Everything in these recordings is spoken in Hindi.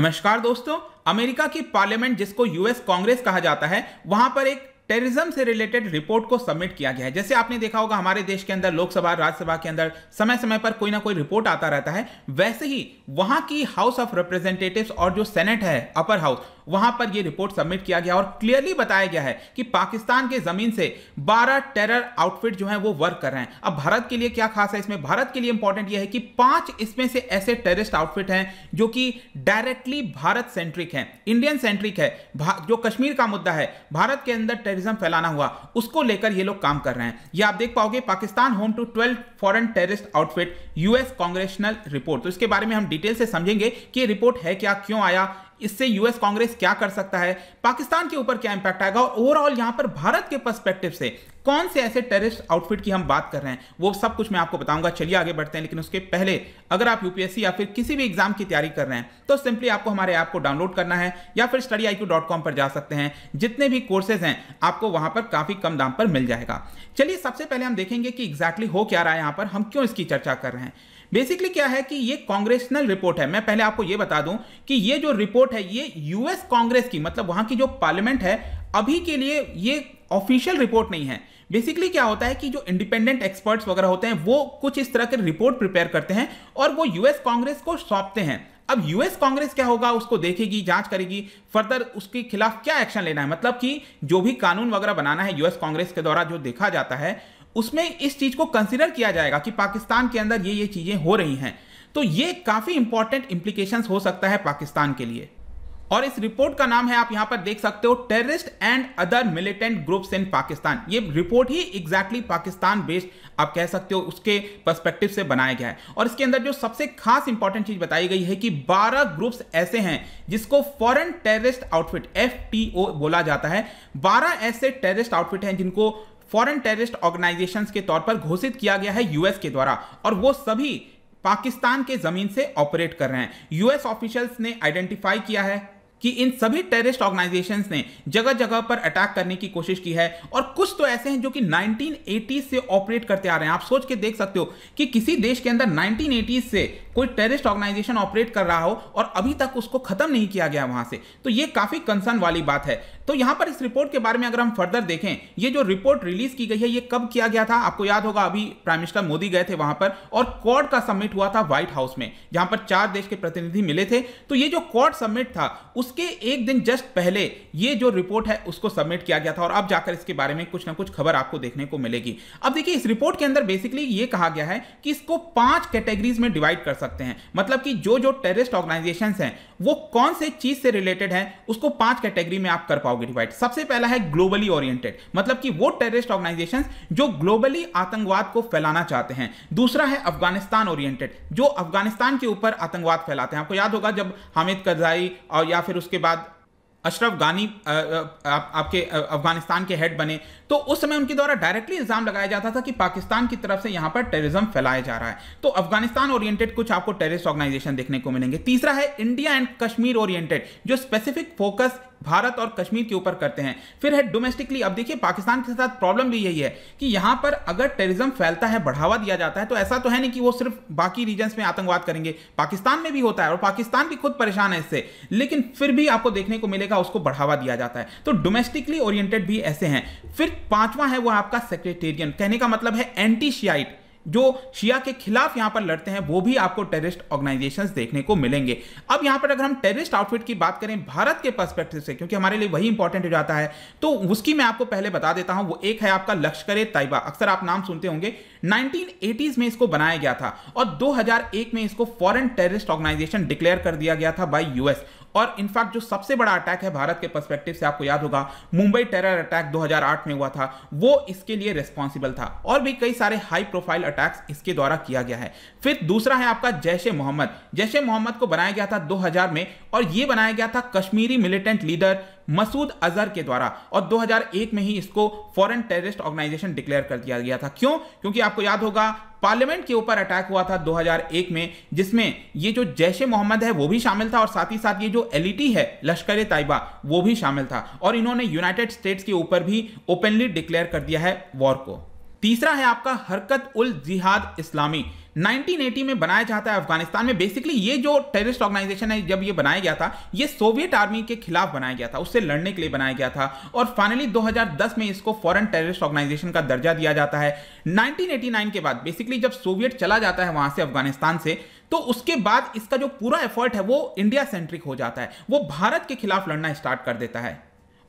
नमस्कार दोस्तों अमेरिका की पार्लियामेंट जिसको यूएस कांग्रेस कहा जाता है वहां पर एक टेररिज्म से रिलेटेड रिपोर्ट को सबमिट किया गया है जैसे आपने देखा होगा हमारे देश के अंदर लोकसभा राज्यसभा के अंदर समय समय पर कोई ना कोई रिपोर्ट आता रहता है वैसे ही वहां की हाउस ऑफ रिप्रेजेंटेटिव्स और जो सेनेट है अपर हाउस वहां पर यह रिपोर्ट सबमिट किया गया और क्लियरली बताया गया है कि पाकिस्तान के जमीन से 12 टेरर आउटफिट जो है वो वर्क कर रहे हैं अब भारत के लिए क्या खास है इसमें भारत के लिए इंपॉर्टेंट यह है कि पांच इसमें से ऐसे टेररिस्ट आउटफिट हैं जो कि डायरेक्टली भारत सेंट्रिक है इंडियन सेंट्रिक है जो कश्मीर का मुद्दा है भारत के अंदर टेररिज्म फैलाना हुआ उसको लेकर ये लोग काम कर रहे हैं यह आप देख पाओगे Pakistan home to twelve foreign terrorist outfit US congressional report तो इसके बारे में हम डिटेल से समझेंगे कि रिपोर्ट है क्या क्यों आया इससे यूएस कांग्रेस क्या कर सकता है पाकिस्तान के ऊपर क्या इंपैक्ट आएगा और ओवरऑल यहां पर भारत के पर्सपेक्टिव से कौन से ऐसे टेरिस्ट आउटफिट की हम बात कर रहे हैं वो सब कुछ मैं आपको बताऊंगा चलिए आगे बढ़ते हैं लेकिन उसके पहले अगर आप यूपीएससी या फिर किसी भी एग्जाम की तैयारी कर रहे हैं तो सिंपली आपको हमारे ऐप को डाउनलोड करना है या फिर स्टडी आई पर जा सकते हैं जितने भी कोर्सेज हैं आपको वहां पर काफी कम दाम पर मिल जाएगा चलिए सबसे पहले हम देखेंगे कि एग्जैक्टली exactly हो क्या रहा है यहां पर हम क्यों इसकी चर्चा कर रहे हैं बेसिकली क्या है कि ये कांग्रेसनल रिपोर्ट है मैं पहले आपको ये बता दूं कि ये जो रिपोर्ट है ये यूएस कांग्रेस की मतलब वहां की जो पार्लियामेंट है अभी के लिए ये ऑफिशियल रिपोर्ट नहीं है बेसिकली क्या होता है कि जो इंडिपेंडेंट एक्सपर्ट्स वगैरह होते हैं वो कुछ इस तरह के रिपोर्ट प्रिपेयर करते हैं और वो यूएस कांग्रेस को सौंपते हैं अब यूएस कांग्रेस क्या होगा उसको देखेगी जांच करेगी फर्दर उसके खिलाफ क्या एक्शन लेना है मतलब कि जो भी कानून वगैरह बनाना है यूएस कांग्रेस के द्वारा जो देखा जाता है उसमें इस चीज़ को कंसिडर किया जाएगा कि पाकिस्तान के अंदर ये ये चीज़ें हो रही हैं तो ये काफ़ी इंपॉर्टेंट इंप्लीकेशन हो सकता है पाकिस्तान के लिए और इस रिपोर्ट का नाम है आप यहां पर देख सकते हो terrorist and other militant groups in Pakistan ये रिपोर्ट ही एग्जैक्टली exactly पाकिस्तान बेस्ड आप कह सकते हो उसके पर्सपेक्टिव से बनाया गया है और इसके अंदर जो सबसे खास इंपॉर्टेंट चीज बताई गई है कि 12 ग्रुप्स ऐसे हैं जिसको फॉरेन टेररिस्ट आउटफिट एफ बोला जाता है बारह ऐसे टेररिस्ट आउटफिट हैं जिनको फॉरेन टेररिस्ट ऑर्गेनाइजेशन के तौर पर घोषित किया गया है यूएस के द्वारा और वो सभी पाकिस्तान के जमीन से ऑपरेट कर रहे हैं यूएस ऑफिशियल्स ने आइडेंटिफाई किया है कि इन सभी टेररिस्ट ऑर्गेनाइजेशंस ने जगह जगह पर अटैक करने की कोशिश की है और कुछ तो ऐसे हैं जो कि 1980 से ऑपरेट करते आ रहे हैं आप सोच के देख सकते हो कि किसी देश के अंदर 1980 से कोई टेररिस्ट ऑर्गेनाइजेशन ऑपरेट कर रहा हो और अभी तक उसको खत्म नहीं किया गया वहां से तो ये काफी कंसर्न वाली बात है तो यहां पर इस रिपोर्ट के बारे में अगर हम फर्दर देखें ये जो रिपोर्ट रिलीज की गई है ये कब किया गया था आपको याद होगा अभी प्राइम मिनिस्टर मोदी गए थे वहां पर और कॉर्ड का सबमिट हुआ था व्हाइट हाउस में जहां पर चार देश के प्रतिनिधि मिले थे तो ये जो कॉर्ड सबमिट था उसके एक दिन जस्ट पहले ये जो रिपोर्ट है उसको सबमिट किया गया था और अब जाकर इसके बारे में कुछ ना कुछ खबर आपको देखने को मिलेगी अब देखिए इस रिपोर्ट के अंदर बेसिकली ये कहा गया है कि इसको पांच कैटेगरीज में डिवाइड कर सकते हैं मतलब कि जो जो टेररिस्ट ऑर्गेनाइजेशन हैं वो कौन से चीज से रिलेटेड है उसको पांच कैटेगरी में आप कर पाओ पाओगे डिवाइड सबसे पहला है ग्लोबली ओरिएंटेड मतलब कि वो टेररिस्ट ऑर्गेनाइजेशंस जो ग्लोबली आतंकवाद को फैलाना चाहते हैं दूसरा है अफगानिस्तान ओरिएंटेड जो अफगानिस्तान के ऊपर आतंकवाद फैलाते हैं आपको याद होगा जब हामिद करजाई और या फिर उसके बाद अशरफ गानी आ, आ, आप, आपके अफगानिस्तान के हेड बने तो उस समय उनके द्वारा डायरेक्टली इल्ज़ाम लगाया जाता था कि पाकिस्तान की तरफ से यहां पर टेररिज्म फैलाया जा रहा है तो अफगानिस्तान ओरिएंटेड कुछ आपको टेररिस्ट ऑर्गेनाइजेशन देखने को मिलेंगे तीसरा है इंडिया एंड कश्मीर ओरिएंटेड जो स्पेसिफिक फोकस भारत और कश्मीर के ऊपर करते हैं फिर है डोमेस्टिकली अब देखिए पाकिस्तान के साथ प्रॉब्लम भी यही है कि यहां पर अगर टेररिज्म फैलता है बढ़ावा दिया जाता है तो ऐसा तो है नहीं कि वो सिर्फ बाकी रीजन्स में आतंकवाद करेंगे पाकिस्तान में भी होता है और पाकिस्तान भी खुद परेशान है इससे लेकिन फिर भी आपको देखने को मिलेगा उसको बढ़ावा दिया जाता है तो डोमेस्टिकली ओरिएंटेड भी ऐसे हैं फिर पांचवा है वो आपका सेक्रेटेरियन कहने का मतलब है एंटी शियाइट जो शिया के खिलाफ यहां पर लड़ते हैं वो भी आपको टेररिस्ट ऑर्गेनाइजेशन देखने को मिलेंगे अब यहां पर अगर हम टेररिस्ट आउटफिट की बात करें भारत के पर्सपेक्टिव से क्योंकि हमारे लिए वही इंपॉर्टेंट हो जाता है तो उसकी मैं आपको पहले बता देता हूं वो एक है आपका लश्कर तयबा अक्सर आप नाम सुनते होंगे 1980s में इसको बनाया गया था और 2001 में इसको फॉरेन टेररिस्ट ऑर्गेनाइजेशन डिक्लेयर कर दिया गया था बाय यूएस और इनफैक्ट जो सबसे बड़ा अटैक है भारत के पर्सपेक्टिव से आपको याद होगा मुंबई टेरर अटैक 2008 में हुआ था वो इसके लिए रिस्पॉन्सिबल था और भी कई सारे हाई प्रोफाइल अटैक्स इसके द्वारा किया गया है फिर दूसरा है आपका जैश ए मोहम्मद जैश ए मोहम्मद को बनाया गया था दो में और ये बनाया गया था कश्मीरी मिलिटेंट लीडर मसूद अजहर के द्वारा और 2001 में ही इसको फॉरेन टेररिस्ट ऑर्गेनाइजेशन डिक्लेयर कर दिया गया था क्यों क्योंकि आपको याद होगा पार्लियामेंट के ऊपर अटैक हुआ था 2001 में जिसमें ये जो जैश ए मोहम्मद है वो भी शामिल था और साथ ही साथ ये जो एल है लश्कर ताइबा वो भी शामिल था और इन्होंने यूनाइटेड स्टेट्स के ऊपर भी ओपनली डिक्लेयर कर दिया है वॉर को तीसरा है आपका हरकत उल जिहाद इस्लामी 1980 में बनाया जाता है अफगानिस्तान में बेसिकली ये जो टेररिस्ट ऑर्गेनाइजेशन है जब ये बनाया गया था ये सोवियत आर्मी के खिलाफ बनाया गया था उससे लड़ने के लिए बनाया गया था और फाइनली 2010 में इसको फॉरेन टेररिस्ट ऑर्गेनाइजेशन का दर्जा दिया जाता है 1989 के बाद बेसिकली जब सोवियत चला जाता है वहां से अफगानिस्तान से तो उसके बाद इसका जो पूरा एफर्ट है वो इंडिया सेंट्रिक हो जाता है वो भारत के खिलाफ लड़ना स्टार्ट कर देता है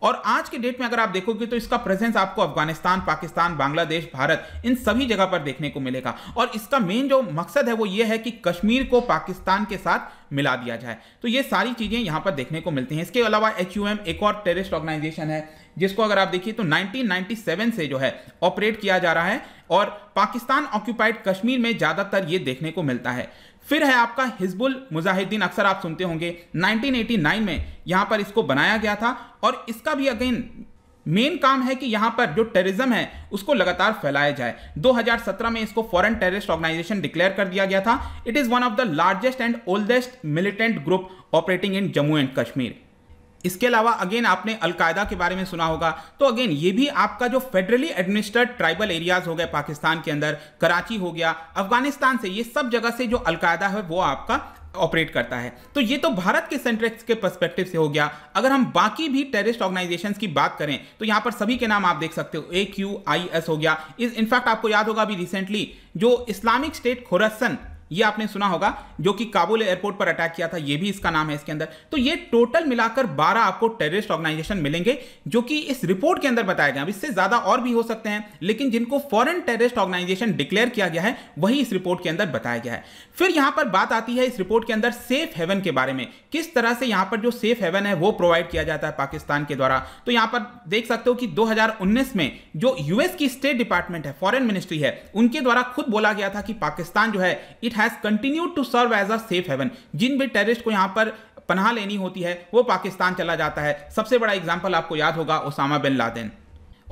और आज के डेट में अगर आप देखोगे तो इसका प्रेजेंस आपको अफगानिस्तान पाकिस्तान बांग्लादेश भारत इन सभी जगह पर देखने को मिलेगा और इसका मेन जो मकसद है वो ये है कि कश्मीर को पाकिस्तान के साथ मिला दिया जाए तो ये सारी चीज़ें यहाँ पर देखने को मिलती हैं इसके अलावा एच एक और टेरिस्ट ऑर्गेनाइजेशन है जिसको अगर आप देखिए तो 1997 से जो है ऑपरेट किया जा रहा है और पाकिस्तान ऑक्यूपाइड कश्मीर में ज़्यादातर ये देखने को मिलता है फिर है आपका हिजबुल मुजाहिदीन अक्सर आप सुनते होंगे 1989 में यहां पर इसको बनाया गया था और इसका भी अगेन मेन काम है कि यहां पर जो टेररिज्म है उसको लगातार फैलाया जाए 2017 में इसको फॉरेन टेररिस्ट ऑर्गेनाइजेशन डिक्लेयर कर दिया गया था it is one of the largest and oldest militant group operating in Jammu and Kashmir इसके अलावा अगेन आपने अलकायदा के बारे में सुना होगा तो अगेन ये भी आपका जो फेडरली एडमिनिस्टर्ड ट्राइबल एरियाज हो गए पाकिस्तान के अंदर कराची हो गया अफगानिस्तान से ये सब जगह से जो अलकायदा है वो आपका ऑपरेट करता है तो ये तो भारत के सेंट्रेक्स के पर्सपेक्टिव से हो गया अगर हम बाकी भी टेररिस्ट ऑर्गेनाइजेशंस की बात करें तो यहाँ पर सभी के नाम आप देख सकते हो ए क्यू आई एस हो गया इस इनफैक्ट आपको याद होगा अभी रिसेंटली जो इस्लामिक स्टेट खोरसन ये आपने सुना होगा जो कि काबुल एयरपोर्ट पर अटैक किया था ये भी इसका नाम है इसके अंदर तो ये टोटल मिलाकर 12 आपको टेररिस्ट ऑर्गेनाइजेशन मिलेंगे जो कि इस रिपोर्ट के अंदर बताया गया अब इससे ज्यादा और भी हो सकते हैं लेकिन जिनको फॉरन टेररिस्ट ऑर्गेनाइजेशन डिक्लेयर किया गया है वही इस रिपोर्ट के अंदर बताया गया है फिर यहां पर बात आती है इस रिपोर्ट के अंदर सेफ हेवन के बारे में किस तरह से यहां पर जो सेफ हेवन है वो प्रोवाइड किया जाता है पाकिस्तान के द्वारा तो यहां पर देख सकते हो कि दो में जो यूएस की स्टेट डिपार्टमेंट है फॉरन मिनिस्ट्री है उनके द्वारा खुद बोला गया था कि पाकिस्तान जो है it has continue to serve as a safe haven जिन भी टेररिस्ट को यहां पर पनाह लेनी होती है वो पाकिस्तान चला जाता है सबसे बड़ा एग्जाम्पल आपको याद होगा ओसामा बिन लादेन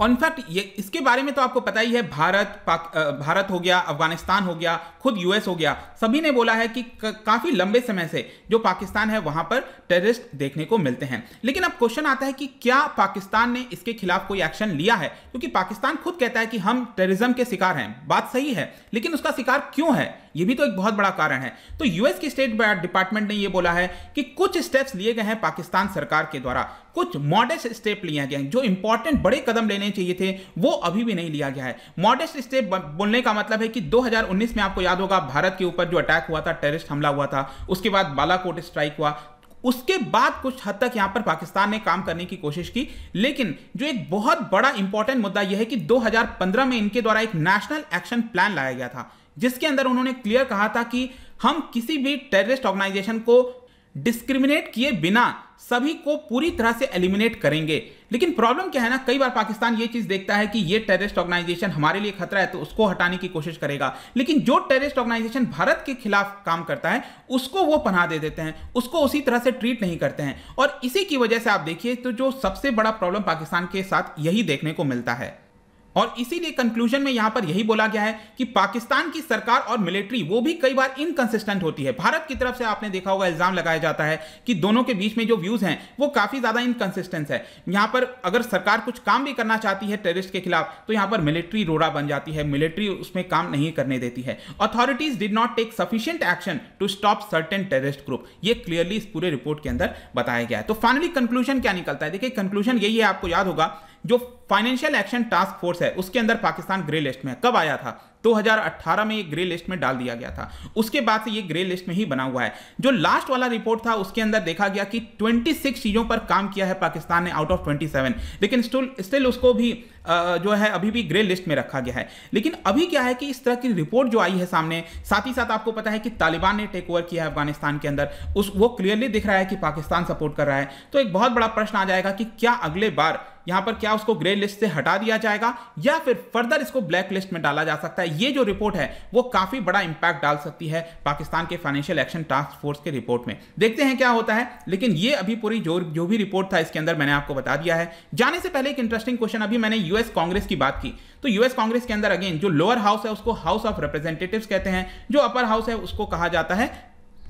इनफैक्ट ये इसके बारे में तो आपको पता ही है भारत पाक भारत हो गया अफगानिस्तान हो गया खुद यूएस हो गया सभी ने बोला है कि काफ़ी लंबे समय से जो पाकिस्तान है वहां पर टेररिस्ट देखने को मिलते हैं लेकिन अब क्वेश्चन आता है कि क्या पाकिस्तान ने इसके खिलाफ कोई एक्शन लिया है क्योंकि पाकिस्तान खुद कहता है कि हम टेररिज्म के शिकार हैं बात सही है लेकिन उसका शिकार क्यों है ये भी तो एक बहुत बड़ा कारण है तो यूएस की स्टेट डिपार्टमेंट ने यह बोला है कि कुछ स्टेप्स लिए गए हैं पाकिस्तान सरकार के द्वारा कुछ मॉडर्स स्टेप लिए गए हैं जो इंपॉर्टेंट बड़े कदम लेने लेने चाहिए थे वो अभी भी नहीं लिया गया है मॉडेस्ट स्टेप बोलने का मतलब है कि 2019 में आपको याद होगा भारत के ऊपर जो अटैक हुआ था टेररिस्ट हमला हुआ था उसके बाद बालाकोट स्ट्राइक हुआ उसके बाद कुछ हद तक यहां पर पाकिस्तान ने काम करने की कोशिश की लेकिन जो एक बहुत बड़ा इंपॉर्टेंट मुद्दा यह है कि 2015 में इनके द्वारा एक नेशनल एक्शन प्लान लाया गया था जिसके अंदर उन्होंने क्लियर कहा था कि हम किसी भी टेररिस्ट ऑर्गेनाइजेशन को डिस्क्रिमिनेट किए बिना सभी को पूरी तरह से एलिमिनेट करेंगे लेकिन प्रॉब्लम क्या है ना कई बार पाकिस्तान ये चीज देखता है कि ये टेररिस्ट ऑर्गेनाइजेशन हमारे लिए खतरा है तो उसको हटाने की कोशिश करेगा लेकिन जो टेररिस्ट ऑर्गेनाइजेशन भारत के खिलाफ काम करता है उसको वो पनाह दे देते हैं उसको उसी तरह से ट्रीट नहीं करते हैं और इसी की वजह से आप देखिए तो जो सबसे बड़ा प्रॉब्लम पाकिस्तान के साथ यही देखने को मिलता है और इसीलिए कंक्लूजन में यहां पर यही बोला गया है कि पाकिस्तान की सरकार और मिलिट्री वो भी कई बार इनकंसिस्टेंट होती है भारत की तरफ से आपने देखा होगा इल्जाम लगाया जाता है कि दोनों के बीच में जो व्यूज हैं वो काफी ज्यादा इनकंसिस्टेंस है यहां पर अगर सरकार कुछ काम भी करना चाहती है टेररिस्ट के खिलाफ तो यहां पर मिलिट्री रोड़ा बन जाती है मिलिट्री उसमें काम नहीं करने देती है authorities did not take sufficient action to stop certain terrorist group ये क्लियरली इस पूरे रिपोर्ट के अंदर बताया गया है तो फाइनली कंक्लूजन क्या निकलता है देखिए कंक्लूजन यही है आपको याद होगा जो फाइनेंशियल एक्शन टास्क फोर्स है उसके अंदर पाकिस्तान ग्रे लिस्ट में कब आया था 2018 में ये ग्रे लिस्ट में डाल दिया गया था उसके बाद से ये ग्रे लिस्ट में ही बना हुआ है जो लास्ट वाला रिपोर्ट था उसके अंदर देखा गया कि 26 चीज़ों पर काम किया है पाकिस्तान ने आउट ऑफ 27 लेकिन स्टिल स्टिल उसको भी जो है अभी भी ग्रे लिस्ट में रखा गया है लेकिन अभी क्या है कि इस तरह की रिपोर्ट जो आई है सामने साथ ही साथ आपको पता है कि तालिबान ने टेक ओवर किया है अफगानिस्तान के अंदर उस वो क्लियरली दिख रहा है कि पाकिस्तान सपोर्ट कर रहा है तो एक बहुत बड़ा प्रश्न आ जाएगा कि क्या अगले बार यहां पर क्या उसको ग्रे लिस्ट से हटा दिया जाएगा या फिर फर्दर इसको ब्लैक लिस्ट में डाला जा सकता है ये जो रिपोर्ट है वो काफ़ी बड़ा इंपैक्ट डाल सकती है पाकिस्तान के फाइनेंशियल एक्शन टास्क फोर्स के रिपोर्ट में देखते हैं क्या होता है लेकिन ये अभी पूरी जो जो भी रिपोर्ट था इसके अंदर मैंने आपको बता दिया है जाने से पहले एक इंटरेस्टिंग क्वेश्चन अभी मैंने यूएस कांग्रेस की बात की तो यूएस कांग्रेस के अंदर अगेन जो लोअर हाउस है उसको हाउस ऑफ रिप्रेजेंटेटिव कहते हैं जो अपर हाउस है उसको कहा जाता है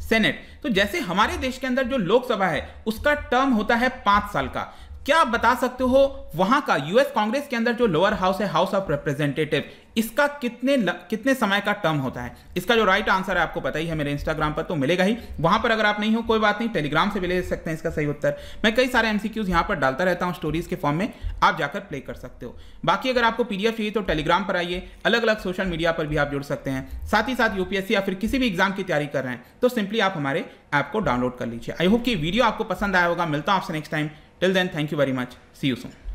सेनेट तो जैसे हमारे देश के अंदर जो लोकसभा है उसका टर्म होता है पांच साल का क्या आप बता सकते हो वहां का यूएस कांग्रेस के अंदर जो लोअर हाउस है हाउस ऑफ रिप्रेजेंटेटिव इसका कितने ल, कितने समय का टर्म होता है इसका जो राइट आंसर है आपको पता ही है मेरे इंस्टाग्राम पर तो मिलेगा ही वहां पर अगर आप नहीं हो कोई बात नहीं टेलीग्राम से भी ले सकते हैं इसका सही उत्तर मैं कई सारे एमसीक्यूज यहां पर डालता रहता हूं स्टोरीज के फॉर्म में आप जाकर प्ले कर सकते हो बाकी अगर आपको पीडीएफ चाहिए तो टेलीग्राम पर आइए अलग अलग सोशल मीडिया पर भी आप जुड़ सकते हैं साथ ही साथ यूपीएससी या फिर किसी भी एग्जाम की तैयारी कर रहे हैं तो सिंपली आप हमारे ऐप को डाउनलोड कर लीजिए आई होप कि वीडियो आपको पसंद आया होगा मिलता हूं आपसे next time till then thank you very much see you so